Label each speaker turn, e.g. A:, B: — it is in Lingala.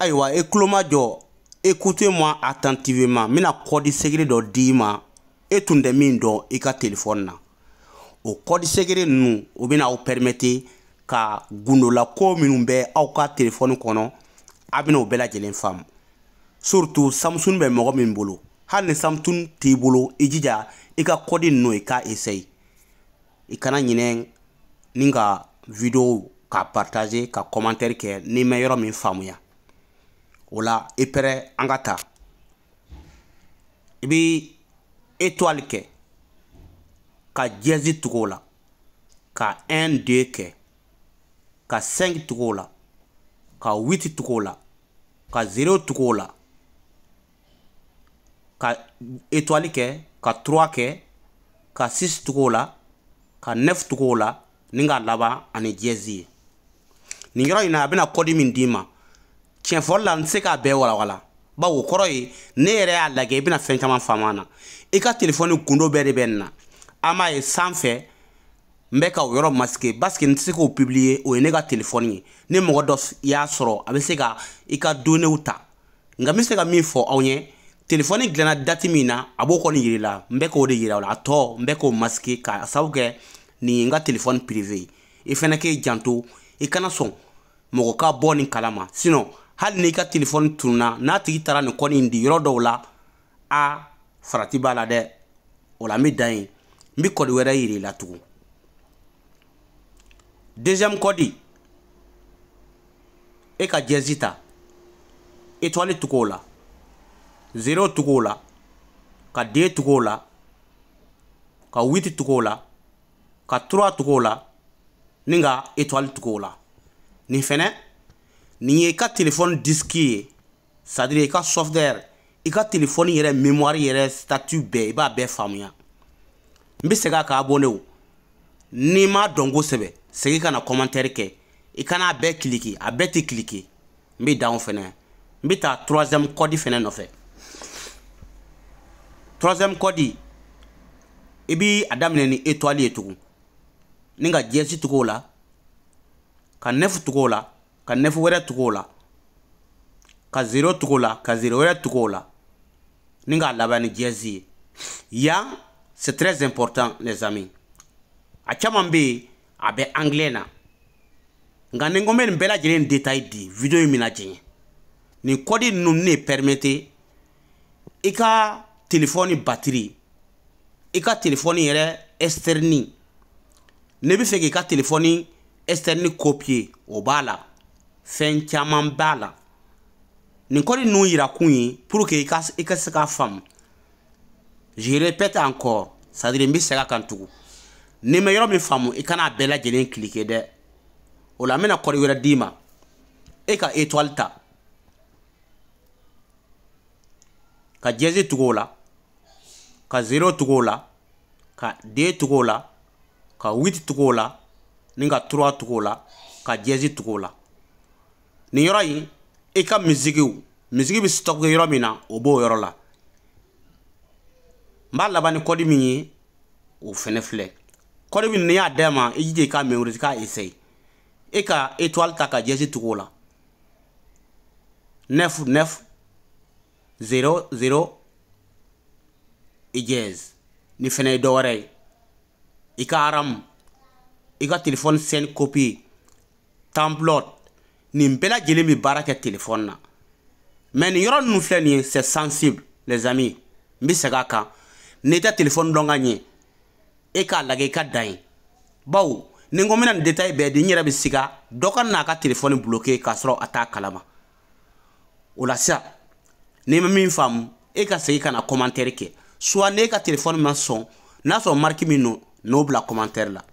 A: Aywa e écoutez-moi attentivement Mina code secret secret dima d'i ma e min do e ka téléphone na o code secret nu o bɛna o que ka gundola ko minumbe bɛ ka téléphone. kono a bɛna o bɛɛ surtout samsung be min bolo samsung t'i bolo jija ka code e k'a essaye ni video ka partager ka commentaire ke n'i o la i pɛrɛ an ka ta i bi étoile kɛ ka jɛzi tugu o la ka un deux kɛ ka cinq tugu o la ka huit tugu o la ka zero tugu o la ka étoile kɛ ka trois kɛ ka six tugu o la ka neuf tugu o la ni k'a laban ani jɛzi ye nin yɔrɔ in na a bɛna kɔdi min d'i ma tiɲɛ fɔli la n tɛ se k'a bɛɛ walawala bawo o kɔrɔ ye ne yɛrɛ y'a lajɛ i bɛna fɛn caman faamu a na i ka telefɔni gundo bɛɛ de bɛ nin na an b'a ye sanfɛ n bɛ ka o yɔrɔ masike basike n tɛ se k'o pibiliye o ye ne ka telefɔni ye ni mɔgɔ dɔ y'a sɔrɔ a bɛ se ka i ka donew ta nka n bɛ se ka min fɔ aw ɲɛ telefɔni dilanna dati min na a b'o kɔni yiri la n bɛ k'o de yira o la a tɔ n bɛ k'o masike ka sabu kɛ nin ye n ka telefɔni pirive ye i fɛnɛ k'e janto i kana sɔn mɔgɔ ka bɔ nin kalama sinɔn hali n'i ka telefɔni tununa n'a tigi taara nin kɔni in di yɔrɔ dɔw la a farati b'a la dɛ o la n bɛ dan yen n bɛ kɔdi wɛrɛ yiri la tugun deuxième kɔdi e ka jɛzi ta étoile e tugu o la zero tugu o la ka deux tugu o la ka huit tugu o la ka trois tugu o la ni ka étoile e tugu o la nin fɛnɛ nin ye i ka telefɔni diski ye sadiri i ka sɔftɛr i ka telefɔni yɛrɛ memoari yɛrɛ statu bɛɛ i b'a bɛɛ faamuya n be seg'a k'a bɔnew n'i m'a dɔn kosɛbɛ segi ka na kɔmantɛri kɛ i kana a bɛɛ kiliki a bɛɛ tɛ kiliki n be danw fɛnɛ n be taa troisiɛme kɔdi fɛnɛ nɔfɛ troisième kɔdi i bi a daminɛ ni étoile ye tugun ni ka jɛsi tugu o la ka nef tugu o la ka nɛfu wɛrɛ tugu o la ka zero tugu o la ka zero wɛrɛ tugu o la ni k'a laban ni jɛzi ye yan c'est très important les amis a caman bɛ yen a bɛ anglais na nka ni n ko n bɛ nin bɛɛ lajɛlen détail di video in bɛna jɛɲɛ nin kɔdi ninnu ne permettre i ka telefɔni batiri i ka telefɔni yɛrɛ externe ne bɛ fɛ k'i ka telefɔni externe copier o b'a la fɛn caman b'a la nin kɔni ninnu yira kun ye pour que i ka i ka se k'a faamu je répète encore c'est à dire n bɛ segin a kan tugun n'i ma yɔrɔ min faamu i kana bɛɛ lajɛlen kilike dɛ o la n bɛna kɔri wɛrɛ d'i ma e ka étoile ta ka jɛzi tugu o la ka zero tugu o la ka de tugu o la ka wit tugu o la ni ka trois tugu o la ka jɛzi tugu o la nin yɔrɔ in i ka misigiw misigi bɛ stɔk kɛ yɔrɔ min na o b'o yɔrɔ la n b'a laban ni kɔdi min ye o fɛnɛ filɛ kɔdi min ni y'a d'a ma i jija i k'a mémorise k'a essaye i ka étoile ta ka jɛsi tugu o la neuf neuf zero zero i ni fɛnɛ ye dɔwɛrɛ ye i ka aramu i ka telefɔni sɛni kopi tanplɔt nin bɛɛ lajɛlen bɛ baara kɛ telefɔni na mɛ nin yɔrɔ ninnu filɛ nin ye c'est sensible les amis n bɛ segin a kan n'i tɛ telefɔni dɔn ka ɲɛ e k'a lajɛ i ka dan ye bawo ni n ko n bɛna nin détail bɛɛ di n yɛrɛ bɛ siga dɔ ka n'a ka telefɔni bloqué k'a sɔrɔ a t'a kalama o la sisan n'i ma min faamu e ka segin ka na commentaire kɛ soit n'e ka telefɔni ma sɔn n'a sɔrɔ marque min don n'o bila commentaire la